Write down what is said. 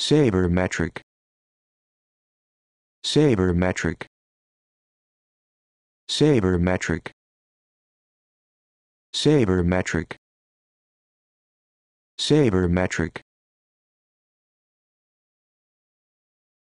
Sabermetric. Sabermetric. Sabermetric. Sabermetric. Sabermetric.